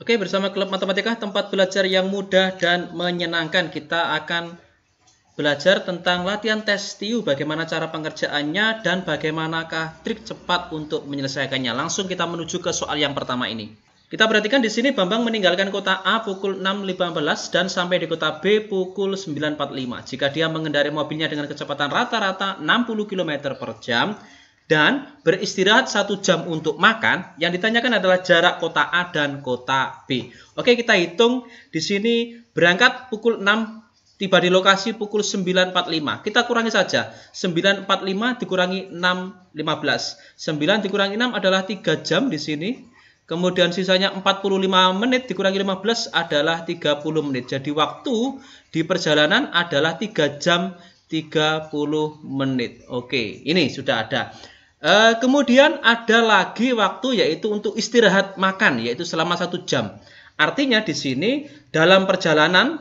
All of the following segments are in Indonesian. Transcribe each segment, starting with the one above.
Oke, bersama Klub Matematika, tempat belajar yang mudah dan menyenangkan. Kita akan belajar tentang latihan tes TIU, bagaimana cara pengerjaannya, dan bagaimanakah trik cepat untuk menyelesaikannya. Langsung kita menuju ke soal yang pertama ini. Kita perhatikan di sini Bambang meninggalkan kota A pukul 6.15 dan sampai di kota B pukul 9.45. Jika dia mengendarai mobilnya dengan kecepatan rata-rata 60 km per jam, dan beristirahat satu jam untuk makan, yang ditanyakan adalah jarak kota A dan kota B. Oke, kita hitung di sini berangkat pukul 6 tiba di lokasi pukul 9.45. Kita kurangi saja. 9.45 dikurangi 6.15. 9 dikurangi 6 adalah 3 jam di sini. Kemudian sisanya 45 menit dikurangi 15 adalah 30 menit. Jadi waktu di perjalanan adalah 3 jam 30 menit. Oke, ini sudah ada. E, kemudian ada lagi waktu yaitu untuk istirahat makan yaitu selama satu jam. Artinya di sini dalam perjalanan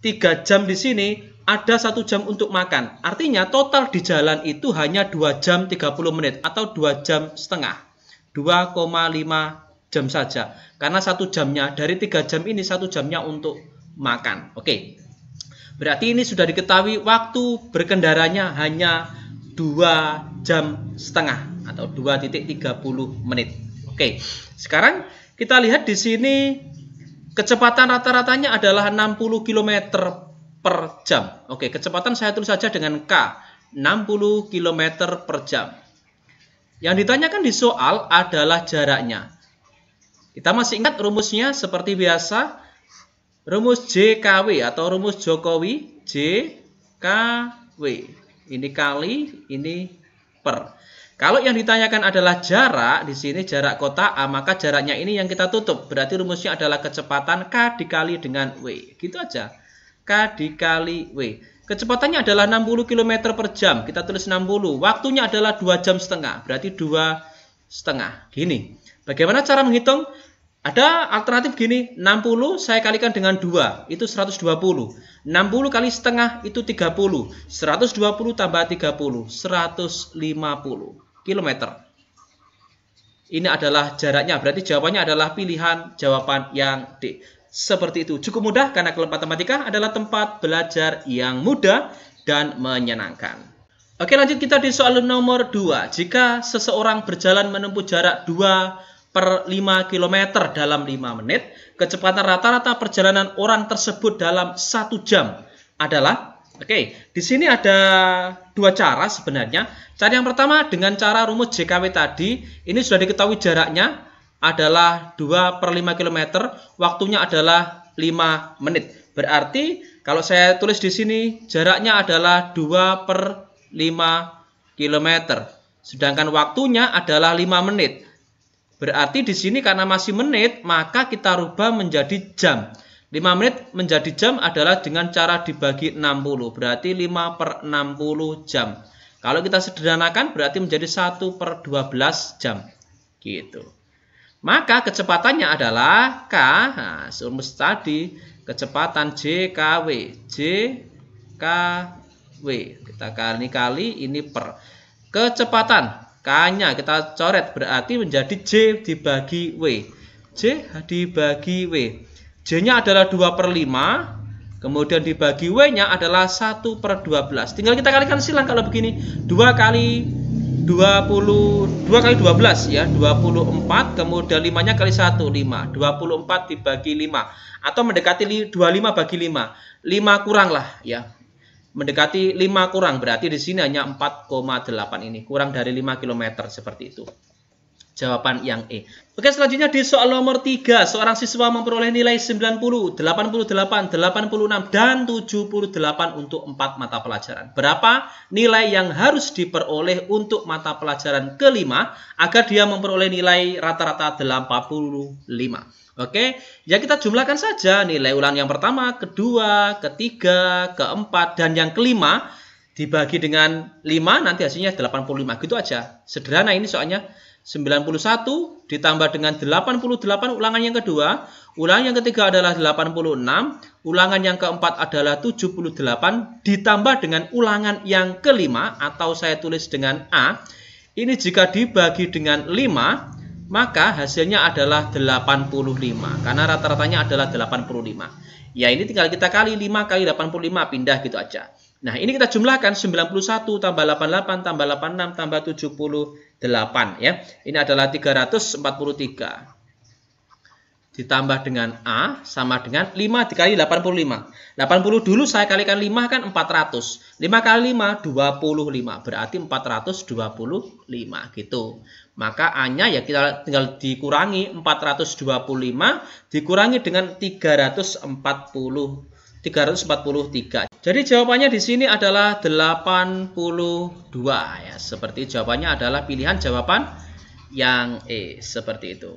tiga jam di sini ada satu jam untuk makan. Artinya total di jalan itu hanya 2 jam 30 menit atau 2 jam setengah. 2,5 jam saja. Karena satu jamnya dari tiga jam ini satu jamnya untuk makan. Oke. Berarti ini sudah diketahui waktu berkendaranya hanya dua jam setengah atau 2.30 menit. Oke, sekarang kita lihat di sini kecepatan rata-ratanya adalah 60 km per jam. Oke, kecepatan saya tulis saja dengan K, 60 km per jam. Yang ditanyakan di soal adalah jaraknya. Kita masih ingat rumusnya seperti biasa, rumus JKW atau rumus Jokowi, JKW. Ini kali, ini per. Kalau yang ditanyakan adalah jarak, di sini jarak kota A, maka jaraknya ini yang kita tutup. Berarti rumusnya adalah kecepatan K dikali dengan W. Gitu aja. K dikali W. Kecepatannya adalah 60 km per jam. Kita tulis 60. Waktunya adalah 2 jam setengah. Berarti 2 setengah. Gini. Bagaimana cara menghitung? Ada alternatif gini, 60 saya kalikan dengan 2, itu 120. 60 kali setengah itu 30. 120 tambah 30, 150 km. Ini adalah jaraknya, berarti jawabannya adalah pilihan jawaban yang D. Seperti itu. Cukup mudah karena kelompok matematika adalah tempat belajar yang mudah dan menyenangkan. Oke lanjut kita di soal nomor 2. Jika seseorang berjalan menempuh jarak 2 per 5 km dalam 5 menit, kecepatan rata-rata perjalanan orang tersebut dalam 1 jam adalah Oke, okay, di sini ada dua cara sebenarnya. Cara yang pertama dengan cara rumus JKW tadi, ini sudah diketahui jaraknya adalah 2 per 5 km, waktunya adalah 5 menit. Berarti kalau saya tulis di sini jaraknya adalah 2 per 5 km. Sedangkan waktunya adalah 5 menit. Berarti di sini karena masih menit, maka kita rubah menjadi jam. 5 menit menjadi jam adalah dengan cara dibagi 60. Berarti 5 per 60 jam. Kalau kita sederhanakan berarti menjadi 1 per 12 jam. Gitu. Maka kecepatannya adalah K, nah, tadi, kecepatan JKW. JKW. Kita kali-kali ini per. Kecepatan K-nya kita coret berarti menjadi J dibagi W. J dibagi W. J-nya adalah 2 per 5. Kemudian dibagi W-nya adalah 1 per 12. Tinggal kita kalikan silang kalau begini. 2 kali 20 2 kali 12 ya 24 kemudian 5 nya kali 1 5 24 dibagi 5 atau mendekati 25 bagi 5 5 kurang lah ya mendekati 5 kurang berarti di sini hanya 4,8 ini kurang dari 5 km seperti itu jawaban yang E Oke selanjutnya di soal nomor 3 seorang siswa memperoleh nilai 90 88 86 dan 78 untuk 4 mata pelajaran berapa nilai yang harus diperoleh untuk mata pelajaran kelima agar dia memperoleh nilai rata-rata 85 Oke, ya kita jumlahkan saja nilai ulangan yang pertama, kedua, ketiga, keempat, dan yang kelima dibagi dengan 5 nanti hasilnya 85 gitu aja. Sederhana ini soalnya 91 ditambah dengan 88 ulangan yang kedua, ulangan yang ketiga adalah 86, ulangan yang keempat adalah 78 ditambah dengan ulangan yang kelima atau saya tulis dengan A. Ini jika dibagi dengan 5 maka hasilnya adalah 85 karena rata-ratanya adalah 85. Ya ini tinggal kita kali 5 kali 85 pindah gitu aja. Nah ini kita jumlahkan 91 tambah 88 tambah 86 tambah 78 ya. Ini adalah 343 ditambah dengan A sama dengan 5 dikali 85. 80 dulu saya kalikan 5 kan 400. 5 kali 5 25 berarti 425 gitu. Maka A-nya ya kita tinggal dikurangi 425 dikurangi dengan 340 343. Jadi jawabannya di sini adalah 82 ya. Seperti jawabannya adalah pilihan jawaban yang E seperti itu.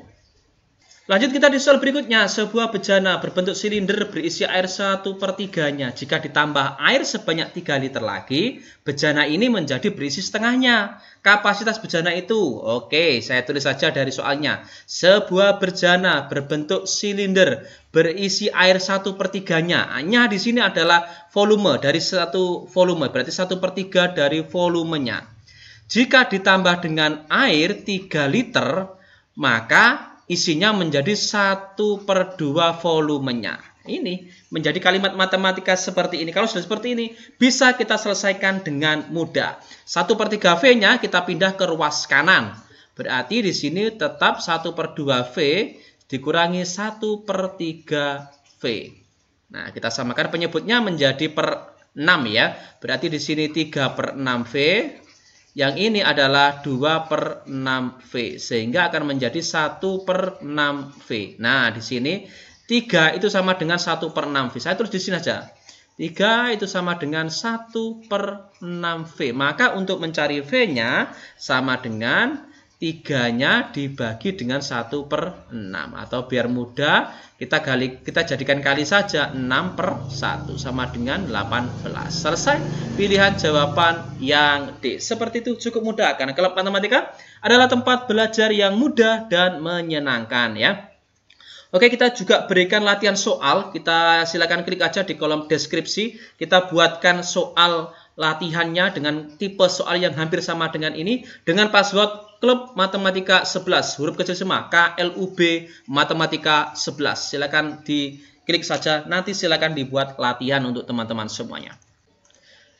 Lanjut kita di soal berikutnya, sebuah bejana berbentuk silinder berisi air 1 per 3-nya. Jika ditambah air sebanyak 3 liter lagi, bejana ini menjadi berisi setengahnya. Kapasitas bejana itu, oke saya tulis saja dari soalnya. Sebuah bejana berbentuk silinder berisi air 1 per 3-nya. Hanya di sini adalah volume dari satu volume, berarti 1 per 3 dari volumenya. Jika ditambah dengan air 3 liter, maka isinya menjadi 1 per 2 volumenya. Ini menjadi kalimat matematika seperti ini. Kalau sudah seperti ini, bisa kita selesaikan dengan mudah. 1 per 3 V-nya kita pindah ke ruas kanan. Berarti di sini tetap 1 per 2 V dikurangi 1 per 3 V. Nah, kita samakan penyebutnya menjadi per 6 ya. Berarti di sini 3 per 6 V yang ini adalah 2 per 6V, sehingga akan menjadi 1 per 6V. Nah, di sini 3 itu sama dengan 1 per 6V. Saya terus di sini aja. 3 itu sama dengan 1 per 6V. Maka untuk mencari V-nya sama dengan tiganya dibagi dengan satu per 6 atau biar mudah kita gali kita jadikan kali saja 6 per 1 sama dengan 18 selesai pilihan jawaban yang D seperti itu cukup mudah karena kelab matematika adalah tempat belajar yang mudah dan menyenangkan ya Oke, kita juga berikan latihan soal. Kita silakan klik aja di kolom deskripsi. Kita buatkan soal latihannya dengan tipe soal yang hampir sama dengan ini dengan password klub matematika 11 huruf kecil semua KLUB matematika 11 silakan di klik saja nanti silakan dibuat latihan untuk teman-teman semuanya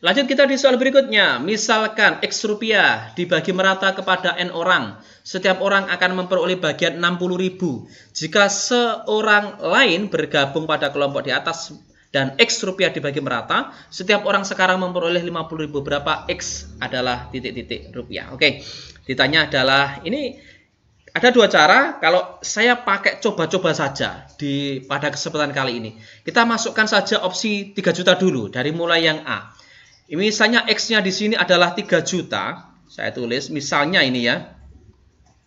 Lanjut kita di soal berikutnya. Misalkan X rupiah dibagi merata kepada N orang. Setiap orang akan memperoleh bagian 60.000. Jika seorang lain bergabung pada kelompok di atas dan X rupiah dibagi merata, setiap orang sekarang memperoleh 50 ribu berapa X adalah titik-titik rupiah. Oke, ditanya adalah ini ada dua cara kalau saya pakai coba-coba saja di pada kesempatan kali ini. Kita masukkan saja opsi 3 juta dulu dari mulai yang A. misalnya X-nya di sini adalah 3 juta. Saya tulis misalnya ini ya.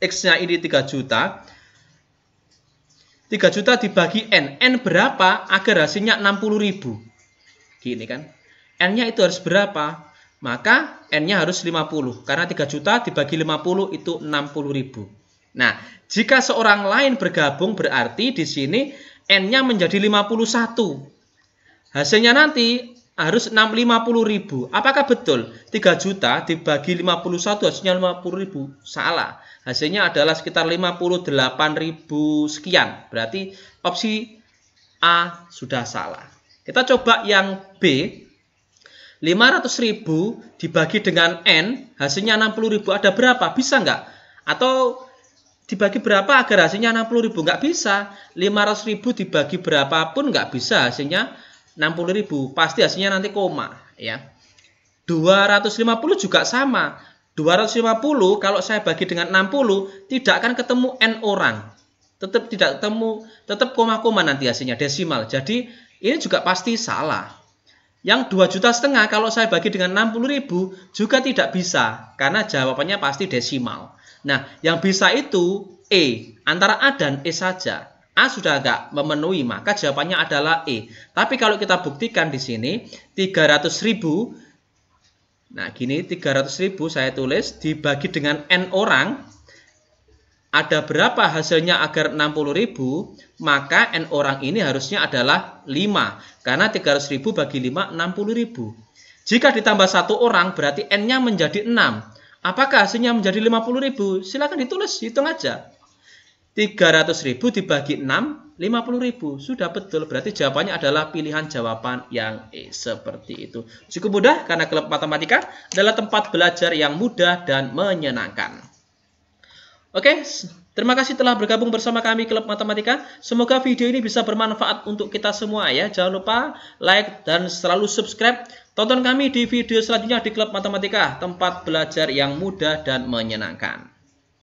X-nya ini 3 juta. 3 juta dibagi N. N berapa agar hasilnya 60 ribu? Gini kan. N-nya itu harus berapa? Maka N-nya harus 50. Karena 3 juta dibagi 50 itu 60 ribu. Nah, jika seorang lain bergabung berarti di sini N-nya menjadi 51. Hasilnya nanti harus 650 ribu. Apakah betul? 3 juta dibagi 51 hasilnya 50 ribu. Salah. Hasilnya adalah sekitar 58 ribu sekian. Berarti opsi A sudah salah. Kita coba yang B. 500 ribu dibagi dengan N, hasilnya 60 ribu. Ada berapa? Bisa nggak? Atau dibagi berapa agar hasilnya 60 ribu? Nggak bisa. 500 ribu dibagi berapapun nggak bisa hasilnya 60.000 pasti hasilnya nanti koma ya 250 juga sama 250 kalau saya bagi dengan 60 tidak akan ketemu n orang tetap tidak ketemu tetap koma-koma nanti hasilnya desimal jadi ini juga pasti salah yang 2 juta setengah kalau saya bagi dengan 60.000 juga tidak bisa karena jawabannya pasti desimal. Nah, yang bisa itu E, antara A dan E saja. A sudah enggak memenuhi, maka jawabannya adalah E. Tapi kalau kita buktikan di sini, 300 ribu, nah gini, 300 ribu saya tulis, dibagi dengan N orang, ada berapa hasilnya agar 60 ribu, maka N orang ini harusnya adalah 5. Karena 300 ribu bagi 5, 60 ribu. Jika ditambah satu orang, berarti N-nya menjadi 6. Apakah hasilnya menjadi 50 ribu? Silahkan ditulis, hitung aja. 300.000 dibagi 6, 50.000. Sudah betul, berarti jawabannya adalah pilihan jawaban yang E seperti itu. Cukup mudah karena klub matematika adalah tempat belajar yang mudah dan menyenangkan. Oke, terima kasih telah bergabung bersama kami klub matematika. Semoga video ini bisa bermanfaat untuk kita semua ya. Jangan lupa like dan selalu subscribe. Tonton kami di video selanjutnya di klub matematika, tempat belajar yang mudah dan menyenangkan.